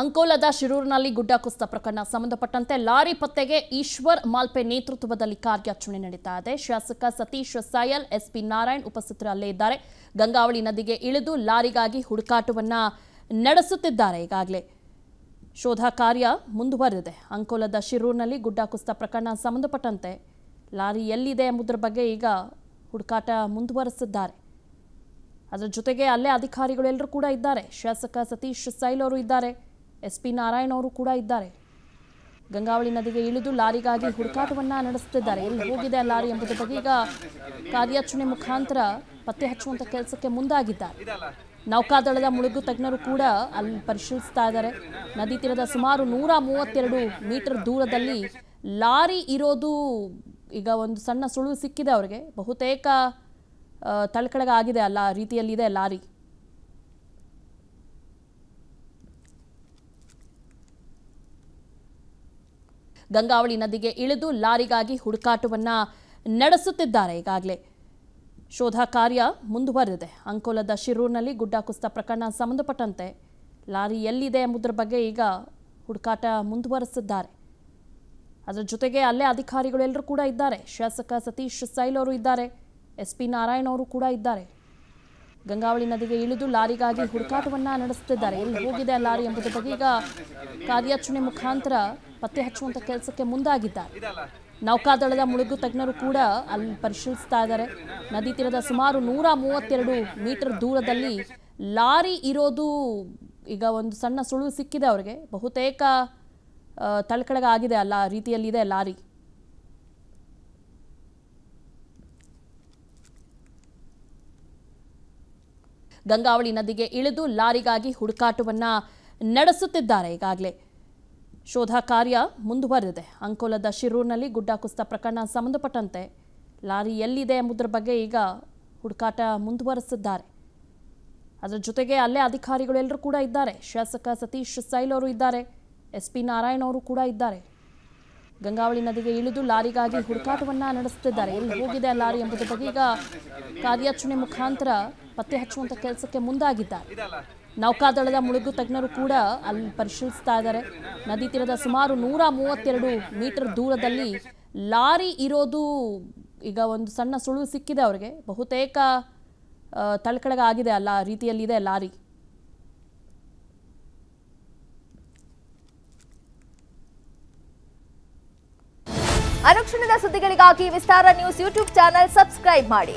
ಅಂಕೋಲದ ಶಿರೂರಿನಲ್ಲಿ ಗುಡ್ಡ ಕುಸಿತ ಪ್ರಕರಣ ಸಂಬಂಧಪಟ್ಟಂತೆ ಲಾರಿ ಪತ್ತೆಗೆ ಈಶ್ವರ್ ಮಾಲ್ಪೆ ನೇತೃತ್ವದಲ್ಲಿ ಕಾರ್ಯಾಚರಣೆ ನಡೀತಾ ಇದೆ ಶಾಸಕ ಸತೀಶ್ ಸಾಯಲ್ ಎಸ್ಪಿ ನಾರಾಯಣ್ ಉಪಸ್ಥಿತರು ಅಲ್ಲೇ ಇದ್ದಾರೆ ಗಂಗಾವಳಿ ನದಿಗೆ ಇಳಿದು ಲಾರಿಗಾಗಿ ಹುಡುಕಾಟವನ್ನ ನಡೆಸುತ್ತಿದ್ದಾರೆ ಈಗಾಗಲೇ ಶೋಧ ಕಾರ್ಯ ಮುಂದುವರೆದಿದೆ ಅಂಕೋಲದ ಶಿರೂರಿನಲ್ಲಿ ಗುಡ್ಡ ಕುಸಿತ ಪ್ರಕರಣ ಸಂಬಂಧಪಟ್ಟಂತೆ ಲಾರಿ ಎಲ್ಲಿದೆ ಎಂಬುದರ ಬಗ್ಗೆ ಈಗ ಹುಡುಕಾಟ ಮುಂದುವರೆಸಿದ್ದಾರೆ ಅದರ ಜೊತೆಗೆ ಅಲ್ಲೇ ಅಧಿಕಾರಿಗಳು ಎಲ್ಲರೂ ಕೂಡ ಇದ್ದಾರೆ ಶಾಸಕ ಸತೀಶ್ ಸೈಲ್ ಅವರು ಇದ್ದಾರೆ ಎಸ್ ಪಿ ನಾರಾಯಣ್ ಅವರು ಕೂಡ ಇದ್ದಾರೆ ಗಂಗಾವಳಿ ನದಿಗೆ ಇಳಿದು ಲಾರಿಗಾಗಿ ಹುಡುಕಾಟವನ್ನ ನಡೆಸುತ್ತಿದ್ದಾರೆ ಎಲ್ಲಿ ಹೋಗಿದೆ ಲಾರಿ ಎಂಬುದರ ಬಗ್ಗೆ ಈಗ ಕಾರ್ಯಾಚರಣೆ ಮುಖಾಂತರ ಪತ್ತೆ ಹಚ್ಚುವಂತ ಕೆಲಸಕ್ಕೆ ಮುಂದಾಗಿದ್ದಾರೆ ನೌಕಾದಳದ ಮುಳುಗು ತಜ್ಞರು ಕೂಡ ಅಲ್ಲಿ ಪರಿಶೀಲಿಸ್ತಾ ಇದ್ದಾರೆ ನದಿ ತೀರದ ಸುಮಾರು ನೂರ ಮೂವತ್ತೆರಡು ಮೀಟರ್ ದೂರದಲ್ಲಿ ಲಾರಿ ಇರೋದು ಈಗ ಒಂದು ಸಣ್ಣ ಸುಳು ಸಿಕ್ಕಿದೆ ಅವರಿಗೆ ಬಹುತೇಕ ಆಗಿದೆ ಅಲ್ಲ ರೀತಿಯಲ್ಲಿದೆ ಲಾರಿ ಗಂಗಾವಳಿ ನದಿಗೆ ಇಳಿದು ಲಾರಿಗಾಗಿ ಹುಡುಕಾಟವನ್ನು ನಡೆಸುತ್ತಿದ್ದಾರೆ ಈಗಾಗಲೇ ಶೋಧ ಕಾರ್ಯ ಮುಂದುವರೆದಿದೆ ಅಂಕೋಲದ ಶಿರೂರ್ನಲ್ಲಿ ಗುಡ್ಡ ಕುಸಿತ ಪ್ರಕರಣ ಸಂಬಂಧಪಟ್ಟಂತೆ ಲಾರಿ ಎಲ್ಲಿದೆ ಎಂಬುದರ ಬಗ್ಗೆ ಈಗ ಹುಡುಕಾಟ ಮುಂದುವರೆಸಿದ್ದಾರೆ ಅದರ ಜೊತೆಗೆ ಅಲ್ಲೇ ಅಧಿಕಾರಿಗಳು ಎಲ್ಲರೂ ಕೂಡ ಇದ್ದಾರೆ ಶಾಸಕ ಸತೀಶ್ ಸೈಲ್ ಅವರು ಇದ್ದಾರೆ ಎಸ್ ಪಿ ನಾರಾಯಣ್ ಅವರು ಕೂಡ ಇದ್ದಾರೆ ಗಂಗಾವಳಿ ನದಿಗೆ ಇಳಿದು ಲಾರಿಗಾಗಿ ಹುಡುಕಾಟವನ್ನ ನಡೆಸುತ್ತಿದ್ದಾರೆ ಎಲ್ಲಿ ಹೋಗಿದೆ ಲಾರಿ ಎಂಬುದರ ಬಗ್ಗೆ ಈಗ ಕಾರ್ಯಾಚರಣೆ ಮುಖಾಂತರ ಪತ್ತೆ ಹಚ್ಚುವಂಥ ಕೆಲಸಕ್ಕೆ ಮುಂದಾಗಿದ್ದಾರೆ ನೌಕಾದಳದ ಮುಳುಗು ತಜ್ಞರು ಕೂಡ ಅಲ್ಲಿ ಪರಿಶೀಲಿಸ್ತಾ ಇದ್ದಾರೆ ನದಿ ತೀರದ ಸುಮಾರು ನೂರ ಮೂವತ್ತೆರಡು ಮೀಟರ್ ದೂರದಲ್ಲಿ ಲಾರಿ ಇರೋದು ಈಗ ಒಂದು ಸಣ್ಣ ಸುಳು ಸಿಕ್ಕಿದೆ ಅವರಿಗೆ ಬಹುತೇಕ ತಳಕಳಗ ಆಗಿದೆ ಅಲ್ಲ ರೀತಿಯಲ್ಲಿದೆ ಲಾರಿ ಗಂಗಾವಳಿ ನದಿಗೆ ಇಳಿದು ಲಾರಿಗಾಗಿ ಹುಡುಕಾಟವನ್ನು ನಡೆಸುತ್ತಿದ್ದಾರೆ ಈಗಾಗಲೇ ಶೋಧ ಕಾರ್ಯ ಮುಂದುವರೆದಿದೆ ಅಂಕೋಲದ ಶಿರೂರಿನಲ್ಲಿ ಗುಡ್ಡ ಕುಸಿತ ಪ್ರಕರಣ ಸಂಬಂಧಪಟ್ಟಂತೆ ಲಾರಿ ಎಲ್ಲಿದೆ ಎಂಬುದರ ಬಗ್ಗೆ ಈಗ ಹುಡುಕಾಟ ಮುಂದುವರೆಸಿದ್ದಾರೆ ಅದರ ಜೊತೆಗೆ ಅಲ್ಲೇ ಅಧಿಕಾರಿಗಳು ಎಲ್ಲರೂ ಕೂಡ ಇದ್ದಾರೆ ಶಾಸಕ ಸತೀಶ್ ಸೈಲ್ ಅವರು ಇದ್ದಾರೆ ಎಸ್ ಪಿ ನಾರಾಯಣ್ ಅವರು ಕೂಡ ಇದ್ದಾರೆ ಗಂಗಾವಳಿ ನದಿಗೆ ಇಳಿದು ಲಾರಿಗಾಗಿ ಹುಡುಕಾಟವನ್ನ ನಡೆಸುತ್ತಿದ್ದಾರೆ ಎಲ್ಲಿ ಹೋಗಿದೆ ಲಾರಿ ಎಂಬುದರ ಬಗ್ಗೆ ಈಗ ಕಾರ್ಯಾಚರಣೆ ಮುಖಾಂತರ ಪತ್ತೆ ಹಚ್ಚುವಂತ ಕೆಲಸಕ್ಕೆ ಮುಂದಾಗಿದ್ದಾರೆ ನೌಕಾದಳದ ಮುಳುಗು ತಜ್ಞರು ಕೂಡ ಅಲ್ಲಿ ಪರಿಶೀಲಿಸ್ತಾ ಇದ್ದಾರೆ ನದಿ ತೀರದ ಸುಮಾರು ನೂರ ಮೂವತ್ತೆರಡು ಮೀಟರ್ ದೂರದಲ್ಲಿ ಲಾರಿ ಇರೋದು ಈಗ ಒಂದು ಸಣ್ಣ ಸುಳಿವು ಸಿಕ್ಕಿದೆ ಅವರಿಗೆ ಬಹುತೇಕ ಆಗಿದೆ ಅಲ್ಲ ರೀತಿಯಲ್ಲಿದೆ ಲಾರಿ ಅನುಕ್ಷಣದ ಸುದ್ದಿಗಳಿಗಾಗಿ Vistara news YouTube channel subscribe ಮಾಡಿ